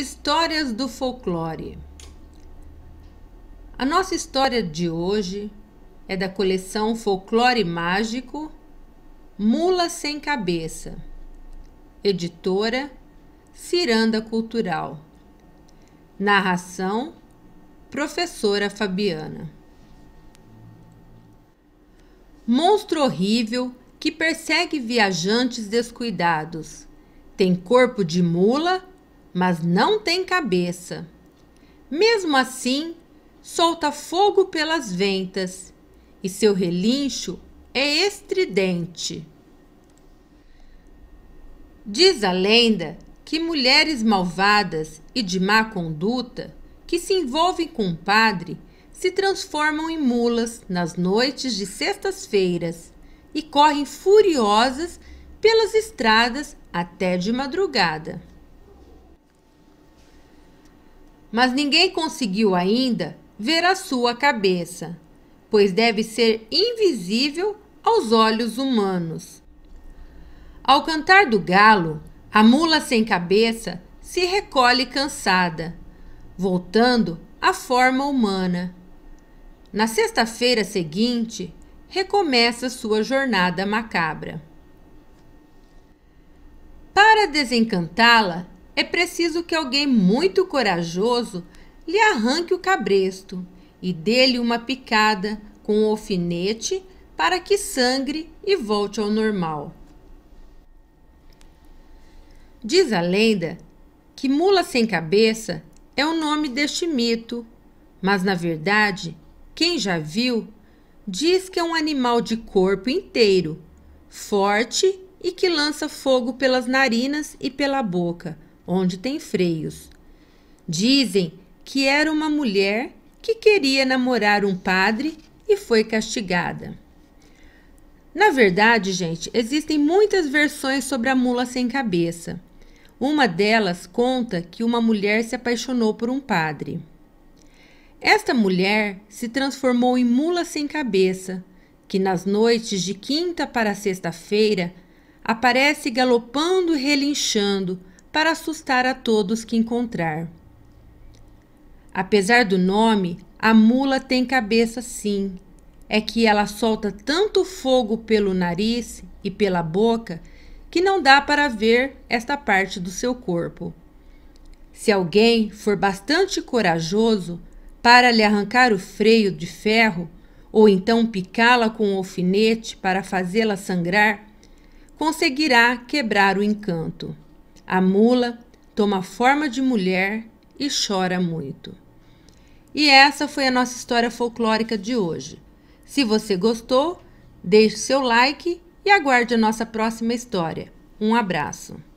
Histórias do folclore. A nossa história de hoje é da coleção Folclore Mágico Mula Sem Cabeça, editora Ciranda Cultural. Narração Professora Fabiana. Monstro horrível que persegue viajantes descuidados. Tem corpo de mula mas não tem cabeça. Mesmo assim, solta fogo pelas ventas e seu relincho é estridente. Diz a lenda que mulheres malvadas e de má conduta que se envolvem com o padre se transformam em mulas nas noites de sextas-feiras e correm furiosas pelas estradas até de madrugada mas ninguém conseguiu ainda ver a sua cabeça, pois deve ser invisível aos olhos humanos. Ao cantar do galo, a mula sem cabeça se recolhe cansada, voltando à forma humana. Na sexta-feira seguinte, recomeça sua jornada macabra. Para desencantá-la, é preciso que alguém muito corajoso lhe arranque o cabresto e dê-lhe uma picada com um alfinete para que sangre e volte ao normal. Diz a lenda que mula sem cabeça é o nome deste mito, mas na verdade, quem já viu diz que é um animal de corpo inteiro, forte e que lança fogo pelas narinas e pela boca onde tem freios. Dizem que era uma mulher que queria namorar um padre e foi castigada. Na verdade, gente, existem muitas versões sobre a mula sem cabeça. Uma delas conta que uma mulher se apaixonou por um padre. Esta mulher se transformou em mula sem cabeça, que nas noites de quinta para sexta-feira aparece galopando e relinchando, para assustar a todos que encontrar. Apesar do nome, a mula tem cabeça sim. É que ela solta tanto fogo pelo nariz e pela boca que não dá para ver esta parte do seu corpo. Se alguém for bastante corajoso para lhe arrancar o freio de ferro, ou então picá-la com um alfinete para fazê-la sangrar, conseguirá quebrar o encanto. A mula toma forma de mulher e chora muito. E essa foi a nossa história folclórica de hoje. Se você gostou, deixe seu like e aguarde a nossa próxima história. Um abraço!